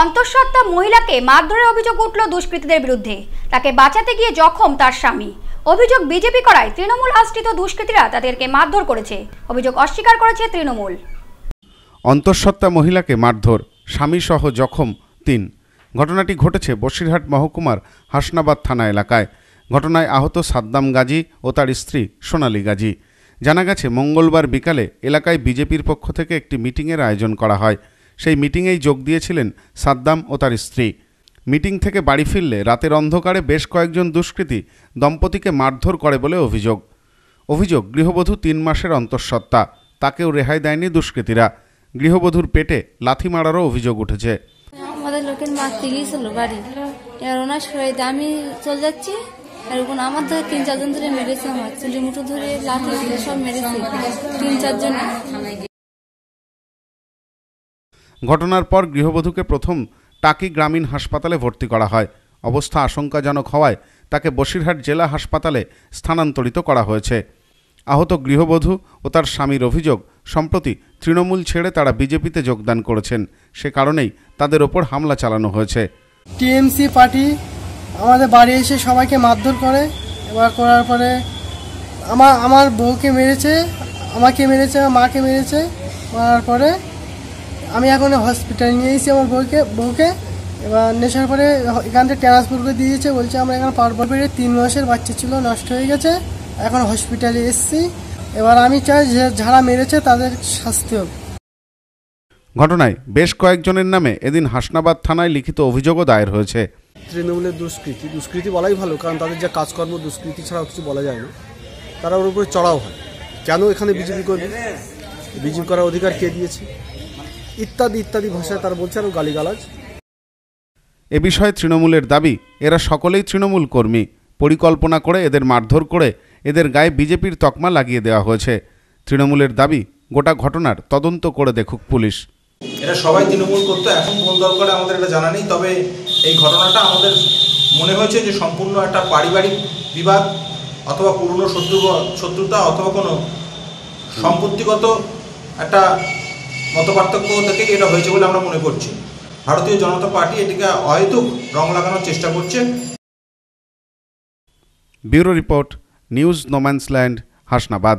অন্তঃসত্ত্বা মহিলাকে মারধরের অভিযোগ উঠল দুষ্কৃতীদের বিরুদ্ধে তাকে বাঁচাতে গিয়ে জখম তার স্বামী অভিযোগ বিজেপি করায় তৃণমূল আশ্রিত দুষ্কৃতীরা তাদেরকে মারধর করেছে অভিযোগ অস্বীকার করেছে তৃণমূল অন্তঃসত্ত্বা মহিলাকে মারধর স্বামী সহ জখম তিন ঘটনাটি ঘটেছে বসিরহাট মহকুমার হাসনাবাদ থানা এলাকায় ঘটনায় আহত সাদ্দাম গাজী ও তার স্ত্রী সোনালি গাজী জানা গেছে মঙ্গলবার বিকালে এলাকায় বিজেপির পক্ষ থেকে একটি মিটিংয়ের আয়োজন করা হয় সেই মিটিংয়েই যোগ দিয়েছিলেন সাদ্দাম ও তার স্ত্রী মিটিং থেকে বাড়ি ফিরলে রাতের অন্ধকারে বেশ কয়েকজন দুষ্কৃতী দম্পতিকে মারধর করে বলে অভিযোগ অভিযোগ গৃহবধূ তিন মাসের অন্তঃসত্ত্বা তাকেও রেহাই দেয়নি দুষ্কৃতীরা গৃহবধূর পেটে লাথি মারারও অভিযোগ উঠেছে আমাদের লোকের মারতে গিয়েছিল বাড়ি এবার ওনার আমি যাচ্ছি আর ওখানে আমার তিন চারজন ধরে মেরেছে আমার চুলি মুঠো ধরে সব মেরেছে তিন চারজন ঘটনার পর গৃহবধূকে প্রথম টাকি গ্রামীণ হাসপাতালে ভর্তি করা হয় অবস্থা আশঙ্কাজনক হওয়ায় তাকে বসিরহাট জেলা হাসপাতালে স্থানান্তরিত করা হয়েছে আহত গৃহবধূ ও তার স্বামীর অভিযোগ সম্প্রতি তৃণমূল ছেড়ে তারা বিজেপিতে যোগদান করেছেন সে কারণেই তাদের ওপর হামলা চালানো হয়েছে টিএমসি পার্টি আমাদের বাড়ি এসে সবাইকে মারধর করে এবার করার পরে আমার আমার বউকে মেরেছে আমাকে মেরেছে মাকে মেরেছে মারার পরে আমি এখন হসপিটালে নিয়ে এসেছি আমার বউকে বউকে এবার নেশার পরে এখান থেকে ট্রান্সফার করে দিয়েছে বলছে আমরা এখানে পারবো পেরে তিন মাসের বাচ্চা ছিল নষ্ট হয়ে গেছে এখন হসপিটালে এসেছি এবার আমি চাই যে যারা মেরেছে তাদের শাস্তি হোক ঘটনায় বেশ কয়েকজনের নামে এদিন হাসনাবাদ থানায় লিখিত অভিযোগও দায়ের হয়েছে তৃণমূলের দুষ্কৃতি দুষ্কৃতি বলাই ভালো কারণ তাদের যে কাজকর্ম দুষ্কৃতি ছাড়া কিছু বলা যায় না তারা ওর উপরে চড়াও হয় কেন এখানে বিজেপি করবে বিজেপি করার অধিকার কে দিয়েছে ইত্যাদি ইত্যাদি ভাষায় তার বলছে আরও গালিগালাজ এ বিষয়ে তৃণমূলের দাবি এরা সকলেই তৃণমূল কর্মী পরিকল্পনা করে এদের মারধর করে এদের গায়ে বিজেপির তকমা লাগিয়ে দেওয়া হয়েছে তৃণমূলের দাবি গোটা ঘটনার তদন্ত করে দেখুক পুলিশ এরা সবাই তৃণমূল করতো এখন কোন দল করে আমাদের এটা জানা নেই তবে এই ঘটনাটা আমাদের মনে হয়েছে যে সম্পূর্ণ একটা পারিবারিক বিবাদ অথবা পুরনো শত্রু শত্রুতা অথবা কোনো সম্পত্তিগত একটা মত পার্থক্য এটা হয়েছে বলে আমরা মনে করছি ভারতীয় জনতা পার্টি এটিকে অহেতুক রং লাগানোর চেষ্টা করছে bureau report news no man's land Hasnabad